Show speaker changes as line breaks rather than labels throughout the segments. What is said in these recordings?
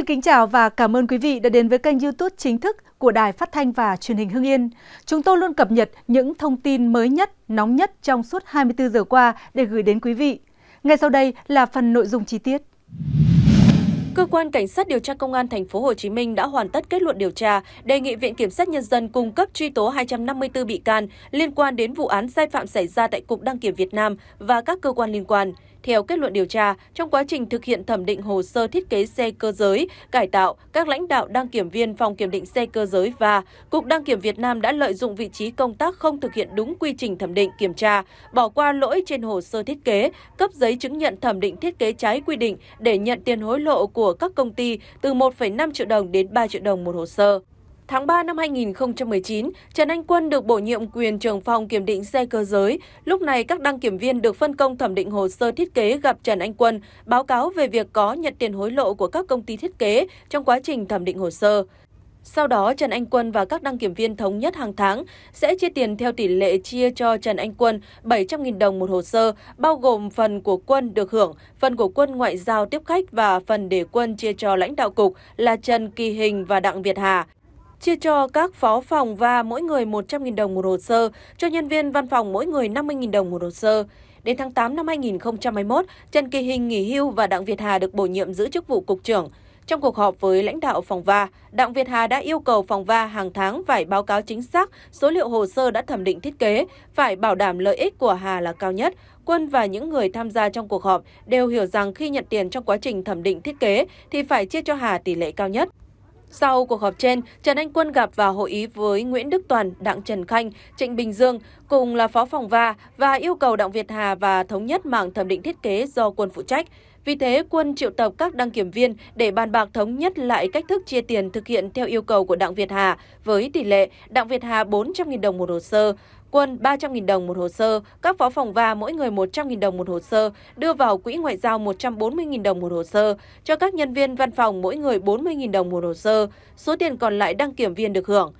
Xin kính chào và cảm ơn quý vị đã đến với kênh YouTube chính thức của Đài Phát thanh và Truyền hình Hưng Yên. Chúng tôi luôn cập nhật những thông tin mới nhất, nóng nhất trong suốt 24 giờ qua để gửi đến quý vị. Ngay sau đây là phần nội dung chi tiết. Cơ quan cảnh sát điều tra công an thành phố Hồ Chí Minh đã hoàn tất kết luận điều tra, đề nghị viện kiểm sát nhân dân cung cấp truy tố 254 bị can liên quan đến vụ án sai phạm xảy ra tại cục đăng kiểm Việt Nam và các cơ quan liên quan. Theo kết luận điều tra, trong quá trình thực hiện thẩm định hồ sơ thiết kế xe cơ giới, cải tạo, các lãnh đạo đăng kiểm viên phòng kiểm định xe cơ giới và Cục Đăng kiểm Việt Nam đã lợi dụng vị trí công tác không thực hiện đúng quy trình thẩm định kiểm tra, bỏ qua lỗi trên hồ sơ thiết kế, cấp giấy chứng nhận thẩm định thiết kế trái quy định để nhận tiền hối lộ của các công ty từ 1,5 triệu đồng đến 3 triệu đồng một hồ sơ. Tháng 3 năm 2019, Trần Anh Quân được bổ nhiệm quyền trưởng phòng kiểm định xe cơ giới. Lúc này, các đăng kiểm viên được phân công thẩm định hồ sơ thiết kế gặp Trần Anh Quân, báo cáo về việc có nhận tiền hối lộ của các công ty thiết kế trong quá trình thẩm định hồ sơ. Sau đó, Trần Anh Quân và các đăng kiểm viên thống nhất hàng tháng sẽ chia tiền theo tỷ lệ chia cho Trần Anh Quân 700.000 đồng một hồ sơ, bao gồm phần của Quân được hưởng, phần của Quân ngoại giao tiếp khách và phần để Quân chia cho lãnh đạo cục là Trần Kỳ Hình và Đặng Việt Hà chia cho các phó phòng và mỗi người 100.000 đồng một hồ sơ, cho nhân viên văn phòng mỗi người 50.000 đồng một hồ sơ. Đến tháng 8 năm 2021, Trần Kỳ Hình nghỉ hưu và Đặng Việt Hà được bổ nhiệm giữ chức vụ cục trưởng. Trong cuộc họp với lãnh đạo phòng VA, Đặng Việt Hà đã yêu cầu phòng VA hàng tháng phải báo cáo chính xác số liệu hồ sơ đã thẩm định thiết kế, phải bảo đảm lợi ích của Hà là cao nhất. Quân và những người tham gia trong cuộc họp đều hiểu rằng khi nhận tiền trong quá trình thẩm định thiết kế thì phải chia cho Hà tỷ lệ cao nhất. Sau cuộc họp trên, Trần Anh Quân gặp và hội ý với Nguyễn Đức Toàn, Đặng Trần Khanh, Trịnh Bình Dương cùng là phó phòng va và yêu cầu Đặng Việt Hà và thống nhất mảng thẩm định thiết kế do Quân phụ trách. Vì thế, Quân triệu tập các đăng kiểm viên để bàn bạc thống nhất lại cách thức chia tiền thực hiện theo yêu cầu của Đặng Việt Hà với tỷ lệ Đặng Việt Hà 400.000 đồng một hồ sơ, quân 300.000 đồng một hồ sơ, các phó phòng va mỗi người 100.000 đồng một hồ sơ, đưa vào quỹ ngoại giao 140.000 đồng một hồ sơ, cho các nhân viên văn phòng mỗi người 40.000 đồng một hồ sơ, số tiền còn lại đăng kiểm viên được hưởng.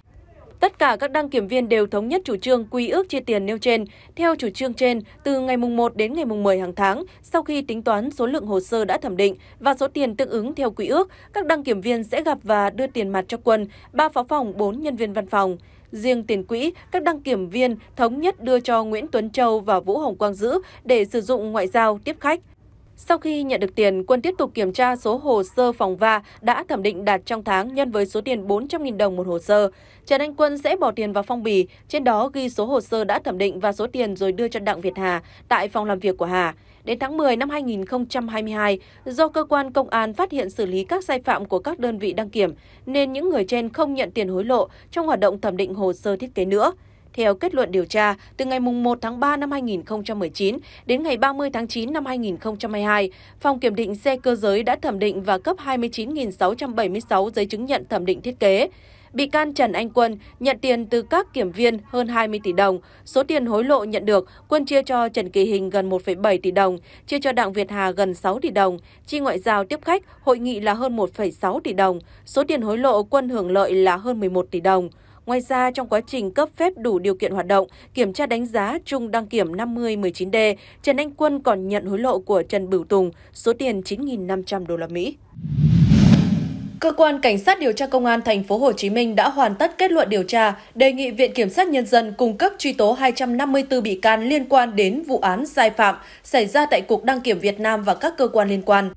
Tất cả các đăng kiểm viên đều thống nhất chủ trương quy ước chia tiền nêu trên. Theo chủ trương trên, từ ngày mùng 1 đến ngày mùng 10 hàng tháng, sau khi tính toán số lượng hồ sơ đã thẩm định và số tiền tương ứng theo quy ước, các đăng kiểm viên sẽ gặp và đưa tiền mặt cho quân, ba phó phòng, 4 nhân viên văn phòng. Riêng tiền quỹ, các đăng kiểm viên thống nhất đưa cho Nguyễn Tuấn Châu và Vũ Hồng Quang giữ để sử dụng ngoại giao tiếp khách. Sau khi nhận được tiền, Quân tiếp tục kiểm tra số hồ sơ phòng va đã thẩm định đạt trong tháng nhân với số tiền 400.000 đồng một hồ sơ. Trần Anh Quân sẽ bỏ tiền vào phong bì, trên đó ghi số hồ sơ đã thẩm định và số tiền rồi đưa cho Đặng Việt Hà tại phòng làm việc của Hà. Đến tháng 10 năm 2022, do cơ quan công an phát hiện xử lý các sai phạm của các đơn vị đăng kiểm, nên những người trên không nhận tiền hối lộ trong hoạt động thẩm định hồ sơ thiết kế nữa. Theo kết luận điều tra, từ ngày 1 tháng 3 năm 2019 đến ngày 30 tháng 9 năm 2022, Phòng Kiểm định xe cơ giới đã thẩm định và cấp 29.676 giấy chứng nhận thẩm định thiết kế bị can Trần Anh Quân nhận tiền từ các kiểm viên hơn 20 tỷ đồng. Số tiền hối lộ nhận được, Quân chia cho Trần Kỳ Hình gần 1,7 tỷ đồng, chia cho Đặng Việt Hà gần 6 tỷ đồng, chi ngoại giao tiếp khách, hội nghị là hơn 1,6 tỷ đồng. Số tiền hối lộ Quân hưởng lợi là hơn 11 tỷ đồng. Ngoài ra, trong quá trình cấp phép đủ điều kiện hoạt động, kiểm tra đánh giá chung đăng kiểm 5019D, Trần Anh Quân còn nhận hối lộ của Trần Bửu Tùng số tiền 9.500 đô la Mỹ. Cơ quan Cảnh sát điều tra Công an thành phố Hồ Chí Minh đã hoàn tất kết luận điều tra, đề nghị Viện Kiểm sát Nhân dân cung cấp truy tố 254 bị can liên quan đến vụ án sai phạm xảy ra tại Cục Đăng kiểm Việt Nam và các cơ quan liên quan.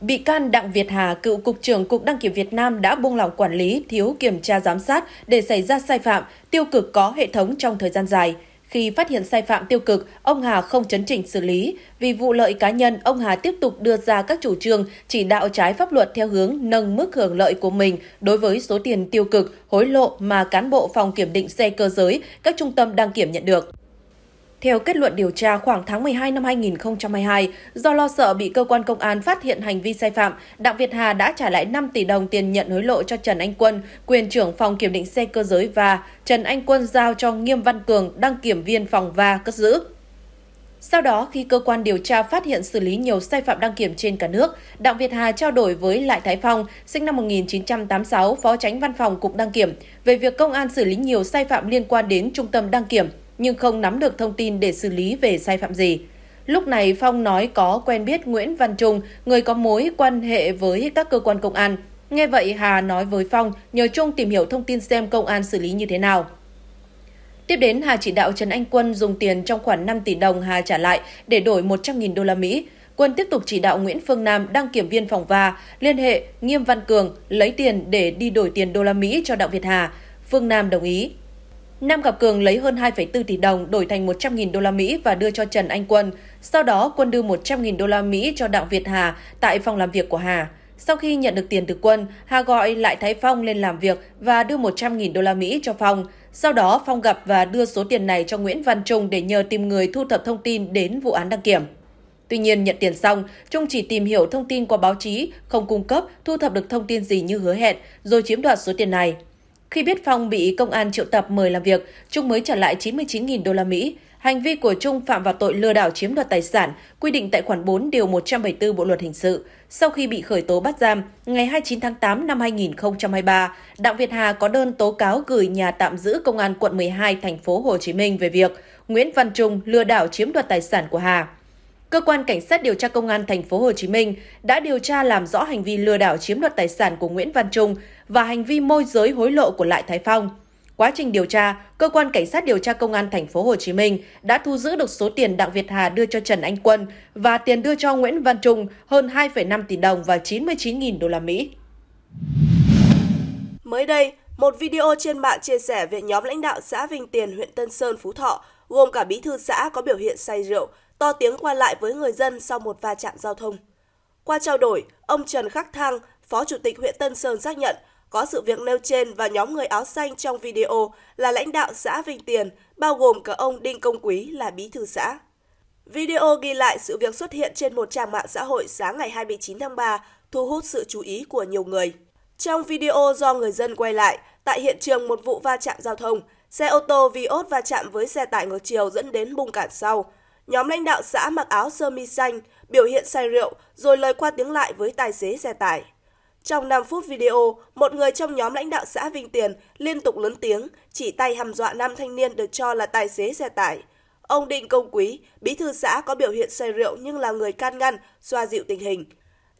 Bị can Đặng Việt Hà, cựu Cục trưởng Cục Đăng kiểm Việt Nam đã buông lỏng quản lý, thiếu kiểm tra giám sát để xảy ra sai phạm, tiêu cực có hệ thống trong thời gian dài. Khi phát hiện sai phạm tiêu cực, ông Hà không chấn chỉnh xử lý. Vì vụ lợi cá nhân, ông Hà tiếp tục đưa ra các chủ trương chỉ đạo trái pháp luật theo hướng nâng mức hưởng lợi của mình đối với số tiền tiêu cực, hối lộ mà cán bộ phòng kiểm định xe cơ giới, các trung tâm đăng kiểm nhận được. Theo kết luận điều tra, khoảng tháng 12 năm 2022, do lo sợ bị cơ quan công an phát hiện hành vi sai phạm, Đặng Việt Hà đã trả lại 5 tỷ đồng tiền nhận hối lộ cho Trần Anh Quân, quyền trưởng phòng kiểm định xe cơ giới và Trần Anh Quân giao cho Nghiêm Văn Cường, đăng kiểm viên phòng và cất giữ. Sau đó, khi cơ quan điều tra phát hiện xử lý nhiều sai phạm đăng kiểm trên cả nước, Đặng Việt Hà trao đổi với Lại Thái Phong, sinh năm 1986, phó tránh văn phòng Cục Đăng kiểm, về việc công an xử lý nhiều sai phạm liên quan đến trung tâm đăng kiểm, nhưng không nắm được thông tin để xử lý về sai phạm gì. Lúc này Phong nói có quen biết Nguyễn Văn Trung, người có mối quan hệ với các cơ quan công an. Nghe vậy Hà nói với Phong nhờ Trung tìm hiểu thông tin xem công an xử lý như thế nào. Tiếp đến Hà chỉ đạo Trần Anh Quân dùng tiền trong khoản 5 tỷ đồng Hà trả lại để đổi 100.000 đô la Mỹ. Quân tiếp tục chỉ đạo Nguyễn Phương Nam đăng kiểm viên phòng và liên hệ Nghiêm Văn Cường lấy tiền để đi đổi tiền đô la Mỹ cho Đặng Việt Hà. Phương Nam đồng ý. Nam gặp Cường lấy hơn 2,4 tỷ đồng đổi thành 100.000 đô la Mỹ và đưa cho Trần Anh Quân. Sau đó, Quân đưa 100.000 đô la Mỹ cho Đặng Việt Hà tại phòng làm việc của Hà. Sau khi nhận được tiền từ Quân, Hà gọi lại Thái Phong lên làm việc và đưa 100.000 đô la Mỹ cho Phong. Sau đó, Phong gặp và đưa số tiền này cho Nguyễn Văn Trung để nhờ tìm người thu thập thông tin đến vụ án đăng kiểm. Tuy nhiên, nhận tiền xong, Trung chỉ tìm hiểu thông tin qua báo chí, không cung cấp, thu thập được thông tin gì như hứa hẹn, rồi chiếm đoạt số tiền này. Khi biết Phong bị công an triệu tập mời làm việc, Trung mới trả lại 99.000 đô la Mỹ. Hành vi của Trung phạm vào tội lừa đảo chiếm đoạt tài sản, quy định tại khoản 4 điều 174 Bộ luật hình sự. Sau khi bị khởi tố bắt giam, ngày 29 tháng 8 năm 2023, Đặng Việt Hà có đơn tố cáo gửi nhà tạm giữ công an quận 12 thành phố Hồ Chí Minh về việc Nguyễn Văn Trung lừa đảo chiếm đoạt tài sản của Hà. Cơ quan cảnh sát điều tra công an thành phố Hồ Chí Minh đã điều tra làm rõ hành vi lừa đảo chiếm đoạt tài sản của Nguyễn Văn Trung và hành vi môi giới hối lộ của Lại Thái Phong. Quá trình điều tra, cơ quan cảnh sát điều tra công an thành phố Hồ Chí Minh đã thu giữ được số tiền Đặng Việt Hà đưa cho Trần Anh Quân và tiền đưa cho Nguyễn Văn Trung hơn 2,5 tỷ đồng và 99.000 đô la Mỹ.
Mới đây, một video trên mạng chia sẻ về nhóm lãnh đạo xã Vinh Tiền, huyện Tân Sơn, Phú Thọ, gồm cả bí thư xã có biểu hiện say rượu, to tiếng qua lại với người dân sau một va chạm giao thông. Qua trao đổi, ông Trần Khắc Thăng, Phó Chủ tịch huyện Tân Sơn xác nhận có sự việc nêu trên và nhóm người áo xanh trong video là lãnh đạo xã Vinh Tiền, bao gồm cả ông Đinh Công Quý là bí thư xã. Video ghi lại sự việc xuất hiện trên một trang mạng xã hội sáng ngày 29 tháng 3, thu hút sự chú ý của nhiều người. Trong video do người dân quay lại, tại hiện trường một vụ va chạm giao thông, xe ô tô vi Vios va chạm với xe tải ngược chiều dẫn đến bung cản sau. Nhóm lãnh đạo xã mặc áo sơ mi xanh, biểu hiện say rượu, rồi lời qua tiếng lại với tài xế xe tải. Trong 5 phút video, một người trong nhóm lãnh đạo xã Vinh Tiền liên tục lớn tiếng, chỉ tay hăm dọa nam thanh niên được cho là tài xế xe tải. Ông Định Công Quý, bí thư xã có biểu hiện say rượu nhưng là người can ngăn, xoa dịu tình hình.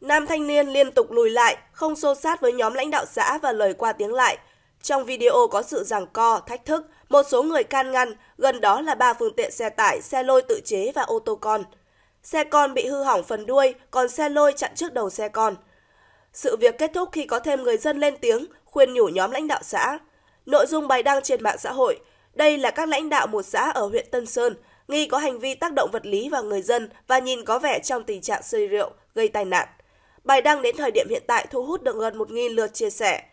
Nam thanh niên liên tục lùi lại, không xô sát với nhóm lãnh đạo xã và lời qua tiếng lại. Trong video có sự giằng co, thách thức, một số người can ngăn, gần đó là ba phương tiện xe tải, xe lôi tự chế và ô tô con. Xe con bị hư hỏng phần đuôi, còn xe lôi chặn trước đầu xe con. Sự việc kết thúc khi có thêm người dân lên tiếng khuyên nhủ nhóm lãnh đạo xã. Nội dung bài đăng trên mạng xã hội, đây là các lãnh đạo một xã ở huyện Tân Sơn nghi có hành vi tác động vật lý vào người dân và nhìn có vẻ trong tình trạng say rượu gây tai nạn. Bài đăng đến thời điểm hiện tại thu hút được gần 1.000 lượt chia sẻ.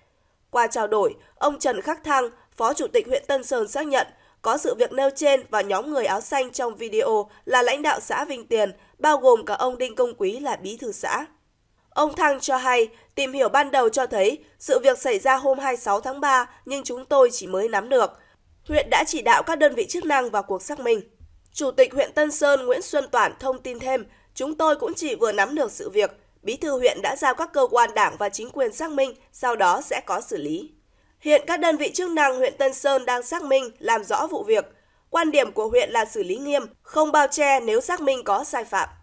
Qua trao đổi, ông Trần Khắc Thăng, Phó Chủ tịch huyện Tân Sơn xác nhận có sự việc nêu trên và nhóm người áo xanh trong video là lãnh đạo xã Vinh Tiền, bao gồm cả ông Đinh Công Quý là bí thư xã. Ông Thăng cho hay, tìm hiểu ban đầu cho thấy sự việc xảy ra hôm 26 tháng 3 nhưng chúng tôi chỉ mới nắm được. Huyện đã chỉ đạo các đơn vị chức năng vào cuộc xác minh. Chủ tịch huyện Tân Sơn Nguyễn Xuân Toản thông tin thêm, chúng tôi cũng chỉ vừa nắm được sự việc. Bí thư huyện đã giao các cơ quan đảng và chính quyền xác minh, sau đó sẽ có xử lý. Hiện các đơn vị chức năng huyện Tân Sơn đang xác minh, làm rõ vụ việc. Quan điểm của huyện là xử lý nghiêm, không bao che nếu xác minh có sai phạm.